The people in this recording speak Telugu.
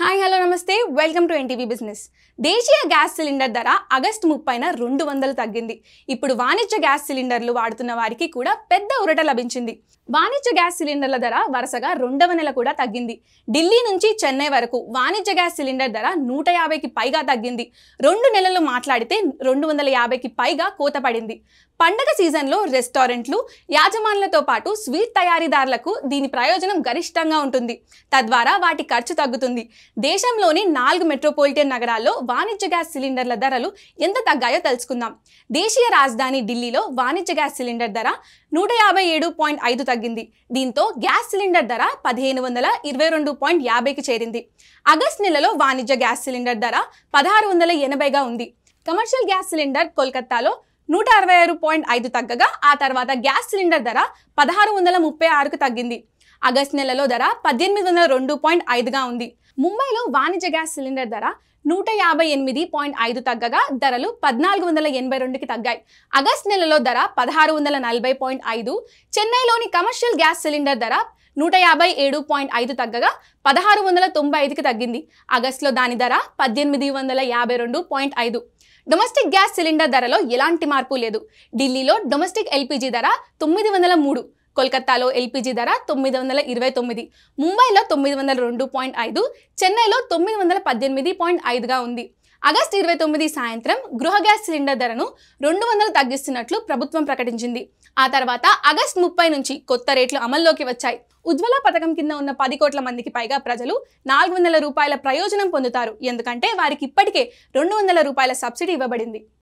హాయ్ హలో నమస్తే వెల్కమ్ టు ఎన్టీవీ బిజినెస్ దేశీయ గ్యాస్ సిలిండర్ ధర ఆగస్టు ముప్పైన రెండు వందలు తగ్గింది ఇప్పుడు వాణిజ్య గ్యాస్ సిలిండర్లు వాడుతున్న వారికి కూడా పెద్ద ఉరట లభించింది వాణిజ్య గ్యాస్ సిలిండర్ల ధర వరుసగా రెండవ నెల కూడా తగ్గింది ఢిల్లీ నుంచి చెన్నై వరకు వాణిజ్య గ్యాస్ సిలిండర్ ధర నూట యాభైకి పైగా తగ్గింది రెండు నెలలు మాట్లాడితే రెండు వందల యాభైకి పైగా కోత పడింది పండగ సీజన్లో రెస్టారెంట్లు యాజమాన్లతో పాటు స్వీట్ తయారీదారులకు దీని ప్రయోజనం గరిష్టంగా ఉంటుంది తద్వారా వాటి ఖర్చు తగ్గుతుంది దేశంలోని నాలుగు మెట్రోపాలిటన్ నగరాల్లో వాణిజ్య గ్యాస్ సిలిండర్ల ధరలు ఎంత తగ్గాయో తెలుసుకుందాం దేశీయ రాజధాని ఢిల్లీలో వాణిజ్య గ్యాస్ సిలిండర్ ధర నూట యాభై ఏడు పాయింట్ ఐదు తగ్గింది దీంతో గ్యాస్ సిలిండర్ ధర పదిహేను వందల ఇరవై రెండు పాయింట్ యాభైకి చేరింది ఆగస్ట్ నెలలో వాణిజ్య గ్యాస్ సిలిండర్ ధర పదహారు వందల ఎనభైగా ఉంది కమర్షియల్ గ్యాస్ సిలిండర్ కోల్కతాలో నూట అరవై ఆరు పాయింట్ ఐదు తగ్గగా ఆ తర్వాత గ్యాస్ సిలిండర్ ధర పదహారు వందల ముప్పై ఆరుకు తగ్గింది ఆగస్ట్ నెలలో ధర పద్దెనిమిది వందల రెండు పాయింట్ ఐదుగా ఉంది ముంబైలో వాణిజ్య గ్యాస్ సిలిండర్ ధర నూట యాభై ఎనిమిది పాయింట్ ఐదు తగ్గగా ధరలు పద్నాలుగు వందల ఎనభై రెండుకి తగ్గాయి ఆగస్ట్ నెలలో ధర పదహారు వందల నలభై పాయింట్ ఐదు చెన్నైలోని కమర్షియల్ గ్యాస్ సిలిండర్ ధర నూట యాభై ఏడు పాయింట్ ఐదు తగ్గగా పదహారు వందల తొంభై ఐదుకి తగ్గింది ఆగస్టులో దాని ధర పద్దెనిమిది వందల యాభై రెండు పాయింట్ ఐదు డొమెస్టిక్ గ్యాస్ సిలిండర్ ధరలో ఎలాంటి మార్పు లేదు ఢిల్లీలో డొమెస్టిక్ ఎల్పిజి ధర తొమ్మిది వందల మూడు కోల్కతాలో ఎల్పిజి ధర తొమ్మిది వందల ఇరవై తొమ్మిది ముంబైలో తొమ్మిది వందల రెండు పాయింట్ ఐదు చెన్నైలో తొమ్మిది వందల పద్దెనిమిది పాయింట్ ఐదుగా ఉంది ఆగస్టు ఇరవై తొమ్మిది సాయంత్రం గృహ గ్యాస్ సిలిండర్ ధరను రెండు వందలు తగ్గిస్తున్నట్లు ప్రభుత్వం ప్రకటించింది ఆ తర్వాత ఆగస్టు ముప్పై నుంచి కొత్త రేట్లు అమల్లోకి వచ్చాయి ఉజ్వల పథకం కింద ఉన్న పది కోట్ల మందికి పైగా ప్రజలు నాలుగు వందల రూపాయల ప్రయోజనం పొందుతారు ఎందుకంటే వారికి ఇప్పటికే రెండు వందల రూపాయల సబ్సిడీ ఇవ్వబడింది